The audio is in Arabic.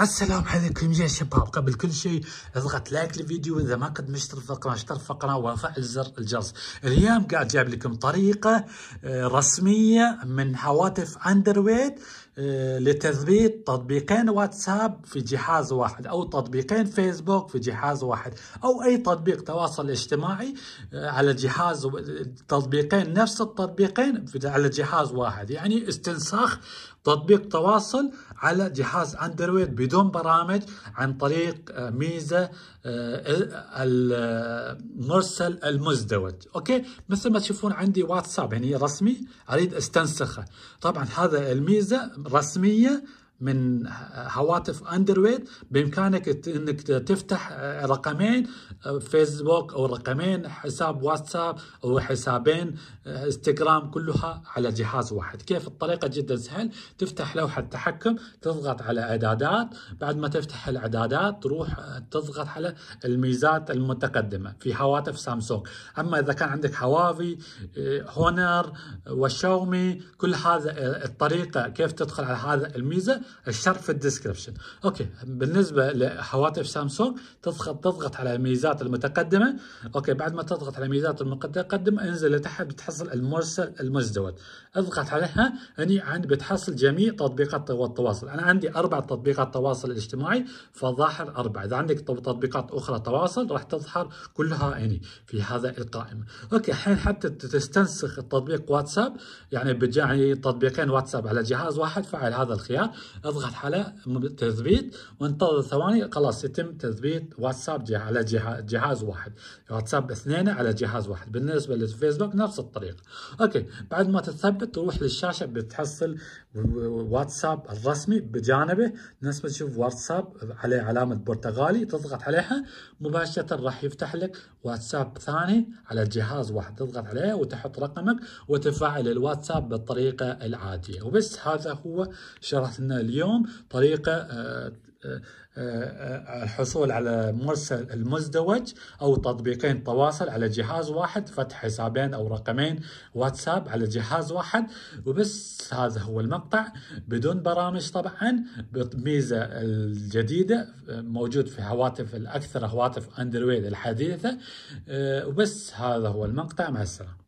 السلام عليكم يا شباب قبل كل شيء اضغط لايك للفيديو اذا ما قد مشترك في القناه اشترك في القناه وفعل زر الجرس اليوم قاعد جايب لكم طريقه آه، رسميه من هواتف اندرويد آه، لتثبيت تطبيقين واتساب في جهاز واحد او تطبيقين فيسبوك في جهاز واحد او اي تطبيق تواصل اجتماعي آه، على جهاز تطبيقين نفس التطبيقين على جهاز واحد يعني استنساخ تطبيق تواصل على جهاز اندرويد بدون برامج عن طريق آه، ميزه آه، المرسل المزدوج اوكي مثل ما تشوفون عندي واتساب يعني رسمي اريد استنسخه طبعا هذا الميزه رسميه من هواتف اندرويد بامكانك انك تفتح رقمين فيسبوك او رقمين حساب واتساب او حسابين انستغرام كلها على جهاز واحد كيف الطريقه جدا سهل تفتح لوحه تحكم تضغط على اعدادات بعد ما تفتح الاعدادات تروح تضغط على الميزات المتقدمه في هواتف سامسونج اما اذا كان عندك هواوي هونر وشاومي كل هذا الطريقه كيف تدخل على هذا الميزه الشرط في الديسكربشن اوكي بالنسبه لهواتف سامسونج تضغط تضغط على الميزات المتقدمه اوكي بعد ما تضغط على ميزات المتقدمه انزل لتحت بتحصل المرسل المزدوج اضغط عليها هني عند بتحصل جميع تطبيقات التواصل انا عندي اربع تطبيقات تواصل اجتماعي فظاهر اربع اذا عندك تطبيقات اخرى تواصل راح تظهر كلها هني في هذا القائمه اوكي الحين حتى تستنسخ التطبيق واتساب يعني يعني تطبيقين واتساب على جهاز واحد فعل هذا الخيار اضغط على تثبيت وانتظر ثواني خلاص يتم تثبيت واتساب على جهاز واحد واتساب اثنين على جهاز واحد بالنسبه للفيسبوك نفس الطريقه اوكي بعد ما تثبت تروح للشاشه بتحصل واتساب الرسمي بجانبه نفس ما تشوف واتساب عليه علامه برتغالي تضغط عليها مباشره راح يفتح لك واتساب ثاني على جهاز واحد تضغط عليه وتحط رقمك وتفعل الواتساب بالطريقه العاديه وبس هذا هو شرح لنا اليوم طريقه آه، آه، آه، الحصول على مرسل المزدوج او تطبيقين تواصل على جهاز واحد فتح حسابين او رقمين واتساب على جهاز واحد وبس هذا هو المقطع بدون برامج طبعا بميزه الجديده موجود في هواتف الاكثر هواتف اندرويد الحديثه وبس هذا هو المقطع مع السلامه